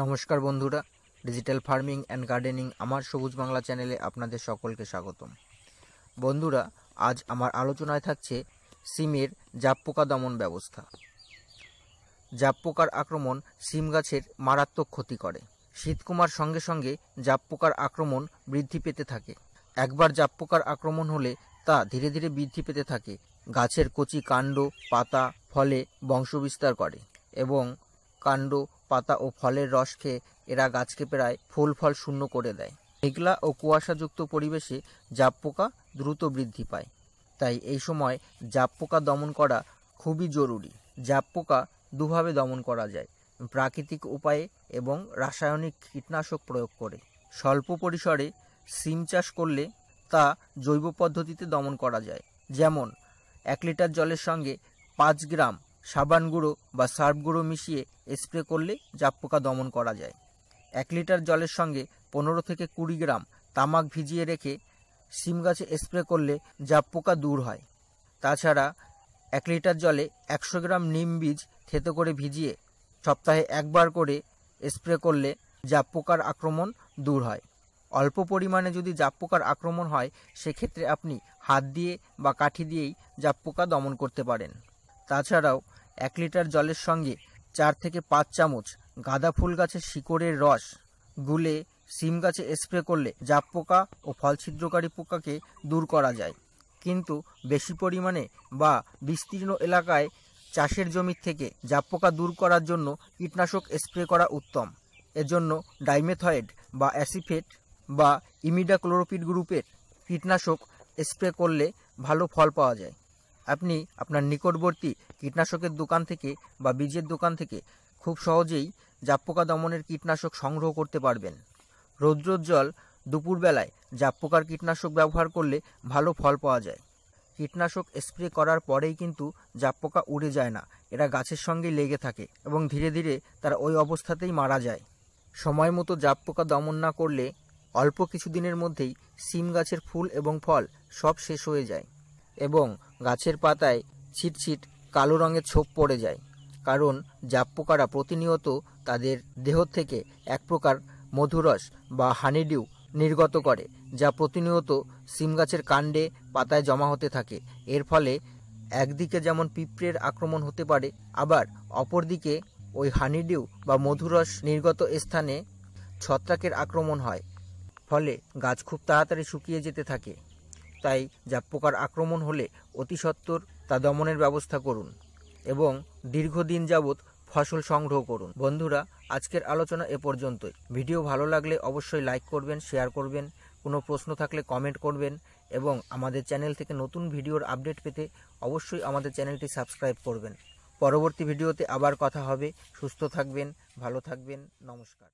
নমস্কার বন্ধুরা digital farming and gardening আমার সবুজ বাংলা চ্যানেলে আপনাদের সকলকে স্বাগতম বন্ধুরা আজ আমার আলোচনায় থাকছে সিমের জাপ পোকা দমন ব্যবস্থা জাপ পোকার আক্রমণ সিম গাছের মারাত্মক ক্ষতি করে শীতকুমার সঙ্গে সঙ্গে জাপ পোকার আক্রমণ বৃদ্ধি পেতে থাকে একবার জাপ পোকার আক্রমণ হলে তা ধীরে ধীরে বৃদ্ধি পেতে থাকে গাছের কচি কাণ্ড পাতা ফলে বংশবিস্তার করে এবং কাণ্ড পাতা ও ফলের রস খেয়ে এরা গাছকে প্রায় ফুল ফল শূন্য করে দেয় মেঘলা ও কুয়াশাযুক্ত পরিবেশে জাপ পোকা দ্রুত বৃদ্ধি পায় তাই এই সময় জাপ পোকা দমন করা খুবই জরুরি জাপ পোকা দুভাবে দমন করা যায় প্রাকৃতিক উপায়ে এবং রাসায়নিক কীটনাশক প্রয়োগ করে স্বল্প পরিসরে সিম চাষ করলে তা জৈব পদ্ধতিতে দমন করা যায় যেমন এক লিটার জলের সঙ্গে পাঁচ গ্রাম সাবান গুঁড়ো বা সার্ফ গুঁড়ো মিশিয়ে স্প্রে করলে জাপ পোকা দমন করা যায় এক লিটার জলের সঙ্গে পনেরো থেকে কুড়ি গ্রাম তামাক ভিজিয়ে রেখে সিম গাছে স্প্রে করলে জাপ পোকা দূর হয় তাছাড়া এক লিটার জলে একশো গ্রাম নিম বীজ থেতো করে ভিজিয়ে সপ্তাহে একবার করে স্প্রে করলে জাপ পোকার আক্রমণ দূর হয় অল্প পরিমাণে যদি জাপ পোকার আক্রমণ হয় সেক্ষেত্রে আপনি হাত দিয়ে বা কাঠি দিয়েই জাপ পোকা দমন করতে পারেন তাছাড়াও এক লিটার জলের সঙ্গে চার থেকে পাঁচ চামচ গাঁদা ফুল গাছের শিকড়ের রস গুলে সিম গাছে স্প্রে করলে জাপ পোকা ও ফল ছিদ্রকারী পোকাকে দূর করা যায় কিন্তু বেশি পরিমাণে বা বিস্তীর্ণ এলাকায় চাষের জমি থেকে জাপ পোকা দূর করার জন্য কীটনাশক স্প্রে করা উত্তম এজন্য ডাইমেথয়েড বা অ্যাসিফেট বা ইমিডাক্লোরোপিড গ্রুপের কীটনাশক স্প্রে করলে ভালো ফল পাওয়া যায় আপনি আপনার নিকটবর্তী কীটনাশকের দোকান থেকে বা বীজের দোকান থেকে খুব সহজেই পোকা দমনের কীটনাশক সংগ্রহ করতে পারবেন রৌদ্রোজ্জ্বল দুপুরবেলায় পোকার কীটনাশক ব্যবহার করলে ভালো ফল পাওয়া যায় কীটনাশক স্প্রে করার পরেই কিন্তু পোকা উড়ে যায় না এরা গাছের সঙ্গে লেগে থাকে এবং ধীরে ধীরে তারা ওই অবস্থাতেই মারা যায় সময় মতো পোকা দমন না করলে অল্প কিছুদিনের মধ্যেই সিম গাছের ফুল এবং ফল সব শেষ হয়ে যায় এবং গাছের পাতায় ছিটছিট কালো রঙের ছোপ পড়ে যায় কারণ জাপ পোকারা প্রতিনিয়ত তাদের দেহ থেকে এক প্রকার মধুরস বা হানিডিউ নির্গত করে যা প্রতিনিয়ত সিম গাছের কাণ্ডে পাতায় জমা হতে থাকে এর ফলে একদিকে যেমন পিঁপড়ের আক্রমণ হতে পারে আবার অপরদিকে ওই হানিডিউ বা মধুরস নির্গত স্থানে ছত্রাকের আক্রমণ হয় ফলে গাছ খুব তাড়াতাড়ি শুকিয়ে যেতে থাকে তাই যা পোকার আক্রমণ হলে অতি তা দমনের ব্যবস্থা করুন এবং দীর্ঘদিন যাবৎ ফসল সংগ্রহ করুন বন্ধুরা আজকের আলোচনা এ পর্যন্তই ভিডিও ভালো লাগলে অবশ্যই লাইক করবেন শেয়ার করবেন কোনো প্রশ্ন থাকলে কমেন্ট করবেন এবং আমাদের চ্যানেল থেকে নতুন ভিডিওর আপডেট পেতে অবশ্যই আমাদের চ্যানেলটি সাবস্ক্রাইব করবেন পরবর্তী ভিডিওতে আবার কথা হবে সুস্থ থাকবেন ভালো থাকবেন নমস্কার